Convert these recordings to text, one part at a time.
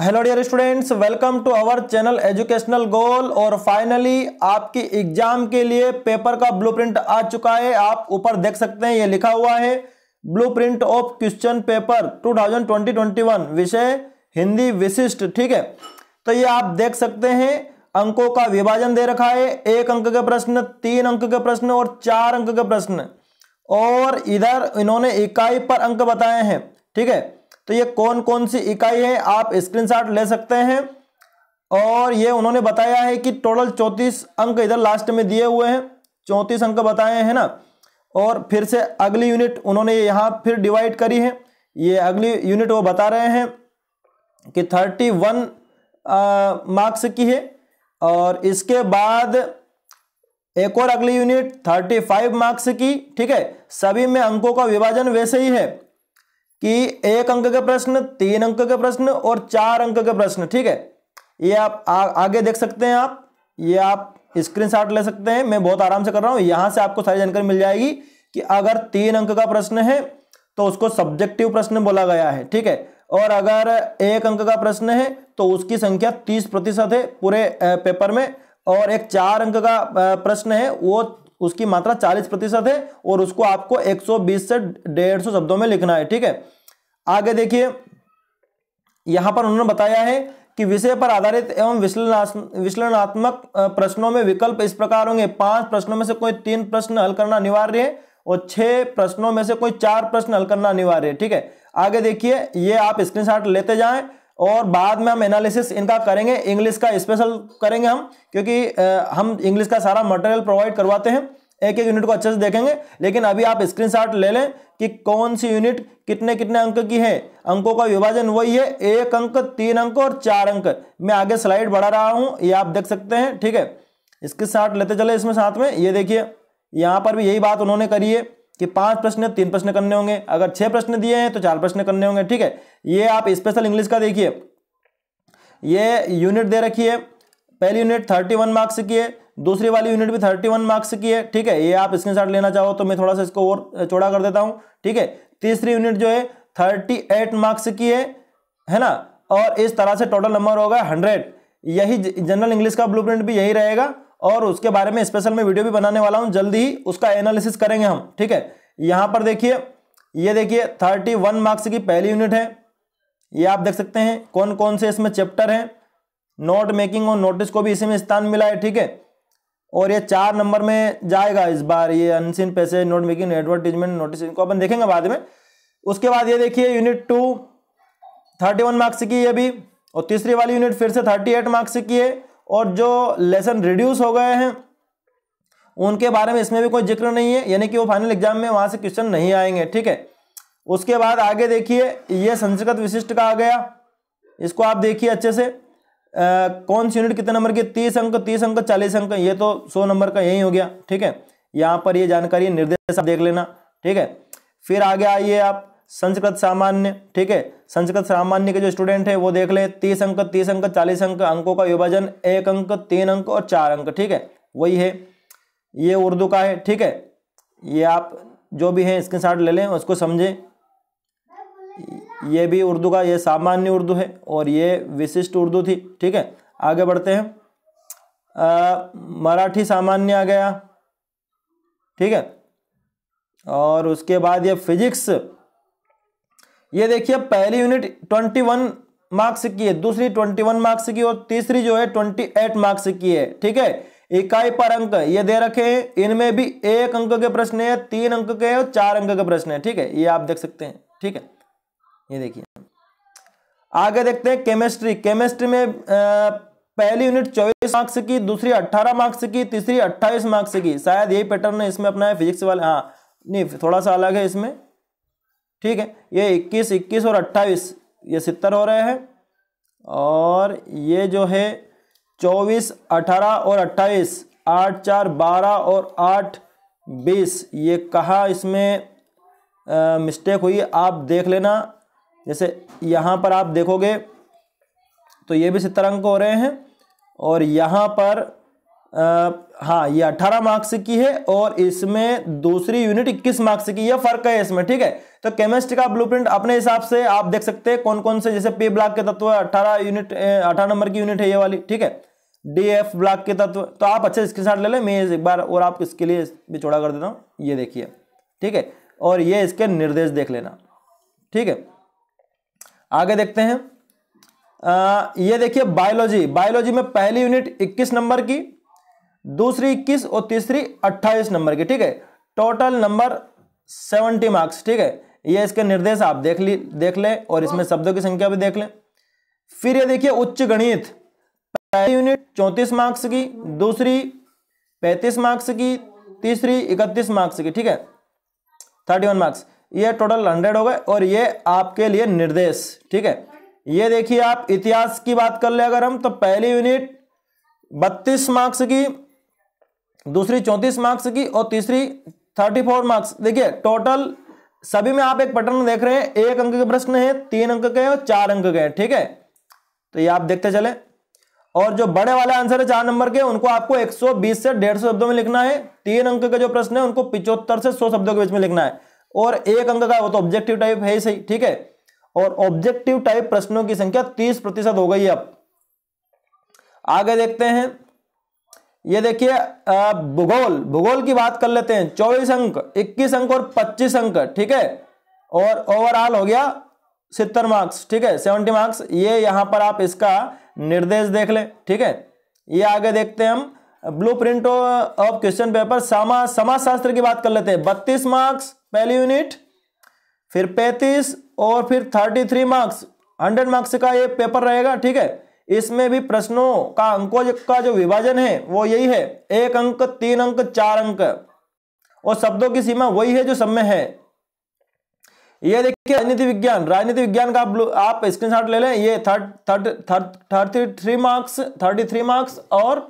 Hello dear students welcome to our channel educational goal और finally आपकी exam के लिए पेपर का ब्लूप्रिंट आ चुका है आप ऊपर देख सकते हैं ये लिखा हुआ है ब्लूप्रिंट ऑफ क्वेश्चन पेपर 2020-21 विषय हिंदी विशिष्ट ठीक है तो ये आप देख सकते हैं अंकों का विभाजन दे रखा है एक अंक के प्रश्न तीन अंक के प्रश्न और चार अंक के प्रश्न और इधर इन्होंने इकाई पर अंक बताए हैं ठीक है तो ये कौन कौन सी इकाई है आप स्क्रीनशॉट ले सकते हैं और ये उन्होंने बताया है कि टोटल चौंतीस अंक इधर लास्ट में दिए हुए हैं चौंतीस अंक बताए हैं ना और फिर से अगली यूनिट उन्होंने यहाँ फिर डिवाइड करी है ये अगली यूनिट वो बता रहे हैं कि थर्टी वन मार्क्स की है और इसके बाद एक और अगली यूनिट थर्टी फाइव मार्क्स की ठीक है सभी में अंकों का विभाजन वैसे ही है कि एक अंक के प्रश्न तीन अंक के प्रश्न और चार अंक के प्रश्न ठीक है ये आप आ, आगे देख सकते हैं आप ये आप स्क्रीनशॉट ले सकते हैं मैं बहुत आराम से कर रहा हूं यहां से आपको सारी जानकारी मिल जाएगी कि अगर तीन अंक का प्रश्न है तो उसको सब्जेक्टिव प्रश्न बोला गया है ठीक है और अगर एक अंक का प्रश्न है तो उसकी संख्या तीस प्रतिशत है पूरे पेपर में और एक चार अंक का प्रश्न है वो उसकी मात्रा 40 प्रतिशत है और उसको आपको 120 से 150 शब्दों में लिखना है ठीक है आगे देखिए यहां पर उन्होंने बताया है कि विषय पर आधारित एवं विश्लेषणात्मक प्रश्नों में विकल्प इस प्रकार होंगे पांच प्रश्नों में से कोई तीन प्रश्न हल करना अनिवार्य है और छह प्रश्नों में से कोई चार प्रश्न हल करना अनिवार्य है ठीक है आगे देखिए ये आप स्क्रीनशॉट लेते जाएं और बाद में हम एनालिसिस इनका करेंगे इंग्लिश का स्पेशल करेंगे हम क्योंकि हम इंग्लिश का सारा मटेरियल प्रोवाइड करवाते हैं एक एक यूनिट को अच्छे से देखेंगे लेकिन अभी आप स्क्रीनशॉट ले लें कि कौन सी यूनिट कितने कितने अंक की है अंकों का विभाजन वही है एक अंक तीन अंक और चार अंक मैं आगे स्लाइड बढ़ा रहा हूं ये आप देख सकते हैं ठीक है इसके साथ लेते चले इसमें साथ में ये देखिए यहाँ पर भी यही बात उन्होंने करी है कि पांच प्रश्न तीन प्रश्न करने होंगे अगर छह प्रश्न दिए हैं तो चार प्रश्न करने होंगे ठीक है ये आप स्पेशल इंग्लिश का देखिए ये यूनिट दे रखी है पहली यूनिट थर्टी वन मार्क्स की है दूसरी वाली यूनिट भी थर्टी वन मार्क्स की है ठीक है ये आप स्क्रीनशॉट लेना चाहो तो मैं थोड़ा सा इसको और चौड़ा कर देता हूँ ठीक है तीसरी यूनिट जो है थर्टी एट मार्क्स की है है ना और इस तरह से टोटल नंबर होगा हंड्रेड यही जनरल इंग्लिश का ब्लूप्रिंट भी यही रहेगा और उसके बारे में स्पेशल में वीडियो भी बनाने वाला हूं जल्दी ही उसका एनालिसिस करेंगे हम ठीक है यहां पर देखिए ये देखिए थर्टी वन मार्क्स की पहली यूनिट है ये आप देख सकते हैं कौन कौन से इसमें चैप्टर हैं नोट मेकिंग और नोटिस को भी इसी में स्थान मिला है ठीक है और ये चार नंबर में जाएगा इस बार ये अनसिन पैसे नोट मेकिंग एडवर्टीजमेंट नोटिस इनको अपन देखेंगे बाद में उसके बाद ये देखिए unit two thirty one marks की ये भी और तीसरी वाली यूनिट फिर से थर्टी एट मार्क्स की है और जो लेसन रिड्यूस हो गए हैं उनके बारे में इसमें भी कोई जिक्र नहीं है यानी कि वो फाइनल एग्जाम में वहाँ से क्वेश्चन नहीं आएंगे ठीक है उसके बाद आगे देखिए ये संस्कृत विशिष्ट का आ गया इसको आप देखिए अच्छे से आ, कौन सी यूनिट कितने नंबर की तीस अंक तीस अंक चालीस अंक ये तो सौ नंबर का यही हो गया ठीक है यहाँ पर ये जानकारी निर्देश देख लेना ठीक है फिर आगे आइए आप संस्कृत सामान्य ठीक है संस्कृत सामान्य के जो स्टूडेंट है वो देख ले तीस अंक तीस अंक चालीस अंक अंकों का विभाजन एक अंक तीन अंक और चार अंक ठीक है वही है ये उर्दू का है ठीक है ये आप जो भी है इसके साथ ले लें उसको समझें ये भी उर्दू का ये सामान्य उर्दू है और ये विशिष्ट उर्दू थी ठीक है आगे बढ़ते हैं मराठी सामान्य आ गया ठीक है और उसके बाद ये फिजिक्स ये देखिए पहली यूनिट ट्वेंटी वन मार्क्स की है दूसरी ट्वेंटी वन मार्क्स की और तीसरी जो है ट्वेंटी एट मार्क्स की है ठीक है इकाई पर अंक ये दे रखे हैं इनमें भी एक अंक के प्रश्न है तीन अंक के और चार अंक के प्रश्न है ठीक है ये आप देख सकते हैं ठीक है ये देखिए आगे देखते हैं केमिस्ट्री केमिस्ट्री में पहली यूनिट चौबीस मार्क्स की दूसरी अट्ठारह मार्क्स की तीसरी अट्ठाईस मार्क्स की शायद यही पैटर्न है इसमें अपना है फिजिक्स वाले हाँ नहीं थोड़ा सा अलग है इसमें ठीक है ये इक्कीस इक्कीस और अट्ठाईस ये सितर हो रहे हैं और ये जो है चौबीस अठारह और अट्ठाईस आठ चार बारह और आठ बीस ये कहा इसमें मिस्टेक हुई आप देख लेना जैसे यहाँ पर आप देखोगे तो ये भी सितर अंक हो रहे हैं और यहाँ पर हाँ ये 18 मार्क्स की है और इसमें दूसरी यूनिट 21 मार्क्स की यह फर्क है इसमें ठीक है तो केमिस्ट्री का ब्लूप्रिंट अपने हिसाब से आप देख सकते हैं कौन कौन से जैसे पी ब्लॉक के तत्व अठारह 18 यूनिट 18 नंबर की यूनिट है ये वाली ठीक है डी एफ ब्लॉक के तत्व तो आप अच्छे इसके साथ ले लें मैं एक बार और आप इसके लिए भी चौड़ा कर देता हूँ ये देखिए ठीक है और ये इसके निर्देश देख लेना ठीक है आगे देखते हैं आ, ये देखिए बायोलॉजी बायोलॉजी में पहली यूनिट 21 नंबर की दूसरी इक्कीस और तीसरी अट्ठाईस नंबर की ठीक है टोटल नंबर सेवेंटी मार्क्स ठीक है ये इसके निर्देश आप देख ली देख लें और इसमें हाँ। शब्दों की संख्या भी देख लें फिर ये देखिए उच्च गणित पहली यूनिट चौंतीस मार्क्स की दूसरी पैंतीस मार्क्स की तीसरी इकतीस मार्क्स की ठीक है थर्टी वन मार्क्स ये टोटल हंड्रेड हो गए और ये आपके लिए निर्देश ठीक है ये देखिए आप इतिहास की बात कर ले अगर हम तो पहली यूनिट बत्तीस मार्क्स की दूसरी चौंतीस मार्क्स की और तीसरी थर्टी फोर मार्क्स देखिए टोटल सभी में आप एक पैटर्न देख रहे हैं एक अंक के प्रश्न है तीन अंक के और चार अंक के ठीक है तो ये आप देखते चले और जो बड़े वाले आंसर है चार नंबर के उनको आपको 120 से 150 शब्दों में लिखना है तीन अंक के जो प्रश्न है उनको पिचहत्तर से 100 शब्दों के बीच में लिखना है और एक अंक का वो तो ऑब्जेक्टिव टाइप है ही सही ठीक है और ऑब्जेक्टिव टाइप प्रश्नों की संख्या तीस प्रतिशत हो गई अब आगे देखते हैं ये देखिए भूगोल भूगोल की बात कर लेते हैं चौबीस अंक इक्कीस अंक और पच्चीस अंक ठीक है और ओवरऑल हो गया सितर मार्क्स ठीक है सेवेंटी मार्क्स ये यहाँ पर आप इसका निर्देश देख लें ठीक है ये आगे देखते हैं हम blueprint of question paper समा समाजशास्त्र की बात कर लेते हैं बत्तीस मार्क्स पहली यूनिट फिर पैंतीस और फिर thirty three marks hundred marks का ये पेपर रहेगा ठीक है इसमें भी प्रश्नों का अंकों का जो विभाजन है वो यही है एक अंक तीन अंक चार अंक और शब्दों की सीमा वही है जो सब में है ये देखिए राजनीति विज्ञान राजनीति विज्ञान का आप स्क्रीनशॉट ले लें ये third third third thirty three marks thirty three marks और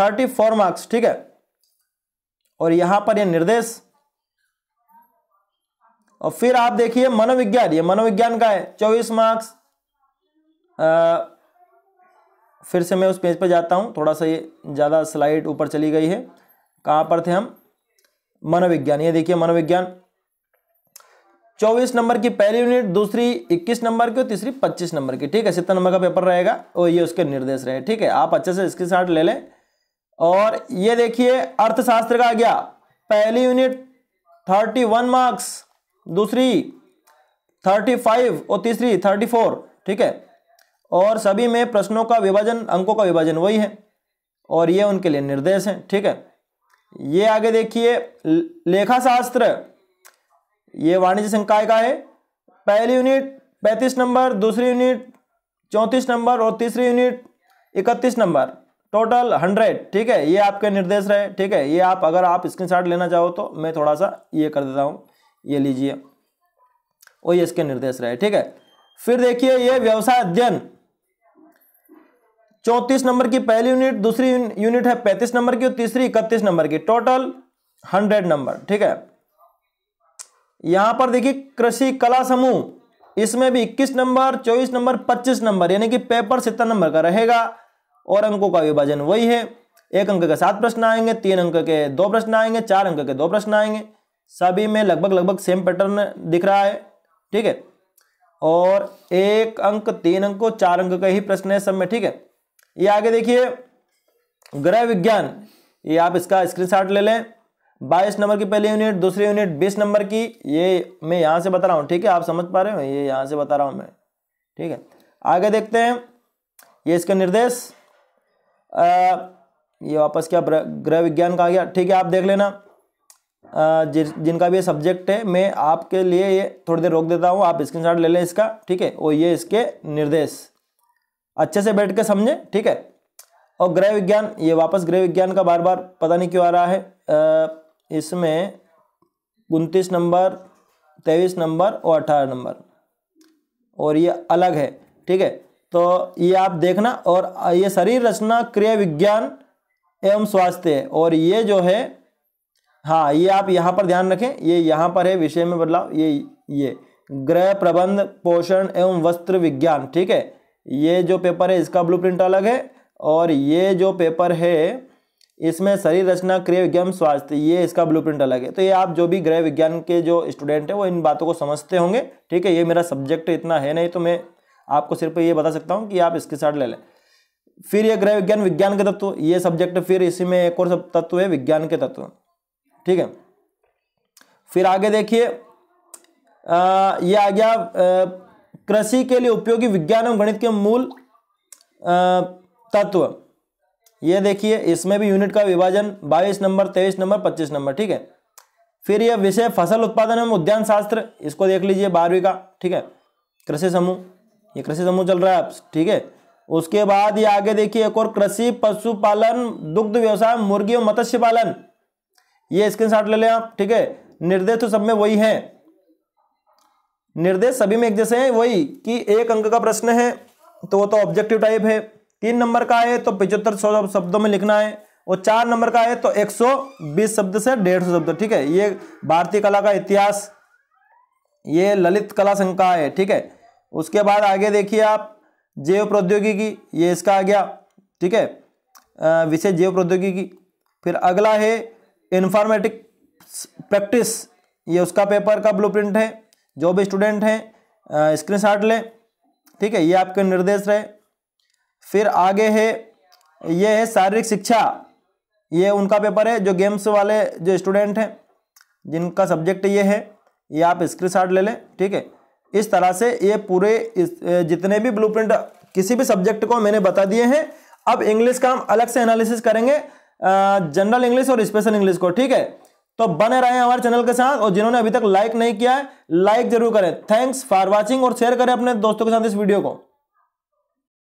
थर्टी फोर मार्क्स ठीक है और यहां पर ये निर्देश और फिर आप देखिए मनोविज्ञान ये मनोविज्ञान का है चौबीस मार्क्स फिर से मैं उस पेज पर जाता हूँ थोड़ा सा ये ज़्यादा स्लाइड ऊपर चली गई है कहाँ पर थे हम मनोविज्ञान ये देखिए मनोविज्ञान चौबीस नंबर की पहली यूनिट दूसरी इक्कीस नंबर की और तीसरी पच्चीस नंबर की ठीक है सितर नंबर का पेपर रहेगा और ये उसके निर्देश रहे ठीक है आप अच्छे से इसके साथ ले लें और ये देखिए अर्थशास्त्र का आ गया पहली यूनिट थर्टी वन मार्क्स दूसरी थर्टी फाइव और तीसरी थर्टी फोर ठीक है और सभी में प्रश्नों का विभाजन अंकों का विभाजन वही है और ये उनके लिए निर्देश हैं ठीक है ये आगे देखिए लेखा शास्त्र ये वाणिज्य संकाय का है पहली यूनिट पैंतीस नंबर दूसरी यूनिट चौंतीस नंबर और तीसरी यूनिट इकतीस नंबर टोटल हंड्रेड ठीक है ये आपके निर्देश रहे ठीक है ये आप अगर आप स्क्रीनशॉट लेना चाहो तो मैं थोड़ा सा ये कर देता हूँ ये लीजिए वही इसके निर्देश रहे ठीक है फिर देखिए ये व्यवसाय अध्ययन चौंतीस नंबर की पहली यूनिट दूसरी यूनिट है पैंतीस नंबर की और तीसरी इकतीस नंबर की टोटल हंड्रेड नंबर ठीक है यहां पर देखिए कृषि कला समूह इसमें भी इक्कीस नंबर चौबीस नंबर पच्चीस नंबर यानी कि पेपर सितर नंबर का रहेगा और अंकों का विभाजन वही है एक अंक के सात प्रश्न आएंगे तीन अंक के दो प्रश्न आएंगे चार अंक के दो प्रश्न आएंगे सभी में लगभग लगभग सेम पैटर्न दिख रहा है ठीक है और एक अंक तीन अंक और चार अंक के ही प्रश्न है सब में ठीक है ये आगे देखिए ग्रह विज्ञान ये आप इसका स्क्रीनशॉट ले लें बाईस नंबर की पहली यूनिट दूसरी यूनिट बीस नंबर की ये मैं यहाँ से बता रहा हूँ ठीक है आप समझ पा रहे हो ये यहाँ से बता रहा हूँ मैं ठीक है आगे देखते हैं ये इसका निर्देश आ, ये वापस क्या ग्रह विज्ञान का आ गया ठीक है आप देख लेना आ, जि, जिनका भी ये सब्जेक्ट है मैं आपके लिए ये थोड़ी देर रोक देता हूँ आप स्क्रीन ले लें इसका ठीक है और ये इसके निर्देश अच्छे से बैठ के समझें ठीक है और ग्रह विज्ञान ये वापस ग्रह विज्ञान का बार बार पता नहीं क्यों आ रहा है इसमें उनतीस नंबर तेईस नंबर और अठारह नंबर और ये अलग है ठीक है तो ये आप देखना और ये शरीर रचना क्रिया विज्ञान एवं स्वास्थ्य और ये जो है हाँ ये आप यहाँ पर ध्यान रखें ये यहाँ पर है विषय में बदलाव ये ये ग्रह प्रबंध पोषण एवं वस्त्र विज्ञान ठीक है ये जो पेपर है इसका ब्लूप्रिंट अलग है और ये जो पेपर है इसमें शरीर रचना क्रिय विज्ञान स्वास्थ्य ये इसका ब्लूप्रिंट अलग है तो ये आप जो भी गृह विज्ञान के जो स्टूडेंट है वो इन बातों को समझते होंगे ठीक है ये मेरा सब्जेक्ट इतना है नहीं तो मैं आपको सिर्फ ये बता सकता हूँ कि आप इसके साथ ले लें फिर ये गृह विज्ञान विज्ञान के तत्व ये सब्जेक्ट फिर इसी में एक और तत्व है विज्ञान के तत्व ठीक है फिर आगे देखिए ये आ गया कृषि के लिए उपयोगी विज्ञान एवं गणित के मूल तत्व ये देखिए इसमें भी यूनिट का विभाजन 22 नंबर 23 नंबर 25 नंबर ठीक है फिर यह विषय फसल उत्पादन एवं उद्यान शास्त्र इसको देख लीजिए बारहवीं का ठीक है कृषि समूह ये कृषि समूह चल रहा है ठीक है उसके बाद ये आगे देखिए एक और कृषि पशुपालन दुग्ध व्यवसाय मुर्गी और मत्स्य पालन ये स्क्रीन ले लें आप ठीक है निर्देश तो सब में वही है निर्देश सभी में एक जैसे हैं वही कि एक अंक का प्रश्न है तो वो तो ऑब्जेक्टिव टाइप है तीन नंबर का है तो पिचहत्तर सौ शब्दों में लिखना है और चार नंबर का है तो 120 शब्द से डेढ़ सौ शब्द ठीक है ये भारतीय कला का इतिहास ये ललित कला संघ का है ठीक है उसके बाद आगे देखिए आप जैव प्रौद्योगिकी ये इसका आ गया ठीक है विषय जैव प्रौद्योगिकी फिर अगला है इन्फॉर्मेटिक प्रैक्टिस ये उसका पेपर का ब्लूप्रिंट है जो भी स्टूडेंट हैं स्क्रीन शॉट लें ठीक है ये आपके निर्देश रहे फिर आगे है ये है शारीरिक शिक्षा ये उनका पेपर है जो गेम्स वाले जो स्टूडेंट हैं जिनका सब्जेक्ट ये है ये आप स्क्रीन शॉट ले लें ठीक है इस तरह से ये पूरे जितने भी प्रिंट किसी भी सब्जेक्ट को मैंने बता दिए हैं अब इंग्लिश का हम अलग से एनालिसिस करेंगे जनरल इंग्लिश और स्पेशल इंग्लिश को ठीक है तो बने रहे हमारे चैनल के साथ और जिन्होंने अभी तक लाइक नहीं किया है लाइक जरूर करें थैंक्स फॉर वॉचिंग और शेयर करें अपने दोस्तों के साथ इस वीडियो को